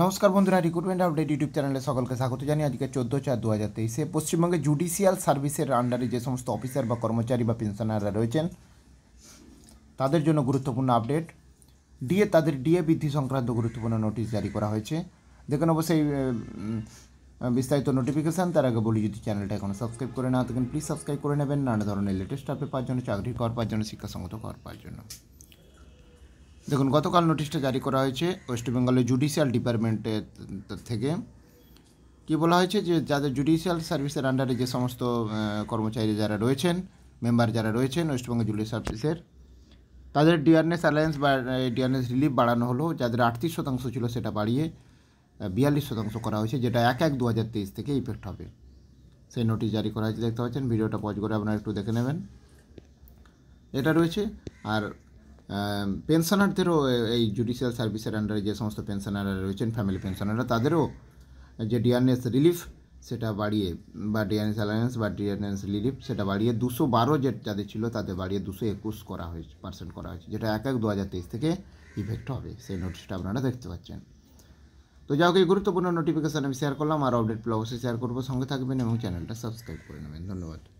নমস্কার বন্ধুরা recruitment update YouTube চ্যানেলে সকলকে স্বাগত জানি আজকে চোদ্দো চার দু হাজার তেইশে পশ্চিমবঙ্গে জুডিশিয়াল সার্ভিসের আন্ডারে যে সমস্ত অফিসার বা কর্মচারী বা পেনশনাররা রয়েছেন তাদের জন্য গুরুত্বপূর্ণ আপডেট ডিএ তাদের ডিএ বৃদ্ধি সংক্রান্ত গুরুত্বপূর্ণ নোটিশ জারি করা হয়েছে দেখুন অবশ্যই বিস্তারিত নোটিফিকেশান তার আগে বলি যদি চ্যানেলটা এখনও সাবস্ক্রাইব করে না থাকেন প্লিজ সাবস্ক্রাইব করে নেবেন নানা ধরনের লেটেস্ট আপডেট পাওয়ার জন্য চাকরি করার পাওয়ার জন্য শিক্ষাসঙ্গত করার পাওয়ার জন্য দেখুন গতকাল নোটিশটা জারি করা হয়েছে ওয়েস্ট বেঙ্গলের জুডিশিয়াল ডিপার্টমেন্টের থেকে কি বলা হয়েছে যে যাদের জুডিশিয়াল সার্ভিসের আন্ডারে যে সমস্ত কর্মচারী যারা রয়েছেন মেম্বার যারা রয়েছেন ওয়েস্টবেঙ্গল জুডিশিয়াল সার্ভিসের তাদের ডিআরএস অ্যালায়েন্স বা ডিআরএস রিলিফ বাড়ানো হলো যাদের আটত্রিশ শতাংশ ছিল সেটা বাড়িয়ে বিয়াল্লিশ শতাংশ করা হয়েছে যেটা এক এক দু হাজার তেইশ থেকে ইফেক্ট হবে সেই নোটিশ জারি করা হয়েছে দেখতে পাচ্ছেন ভিডিওটা পজ করে আপনারা একটু দেখে নেবেন এটা রয়েছে আর পেনশনারদেরও এই জুডিশিয়াল সার্ভিসের আন্ডারে যে সমস্ত পেনশনাররা রয়েছেন ফ্যামিলি পেনশনাররা তাদেরও যে ডিআরএস রিলিফ সেটা বাড়িয়ে বা ডিআরএস অ্যালায়েন্স বা ডিআরএস রিলিফ সেটা বাড়িয়ে দুশো বারো যে যাদের ছিল তাদের বাড়িয়ে দুশো একুশ করা হয়েছে পার্সেন্ট করা হয়েছে যেটা এক এক দু হাজার তেইশ থেকে ইফেক্ট হবে সেই নোটিশটা আপনারা দেখতে পাচ্ছেন তো যাও এই গুরুত্বপূর্ণ নোটিফিকেশান আমি শেয়ার করলাম আর আপডেট পেলে অবশ্যই শেয়ার করবো সঙ্গে থাকবেন এবং চ্যানেলটা সাবস্ক্রাইব করে নেবেন ধন্যবাদ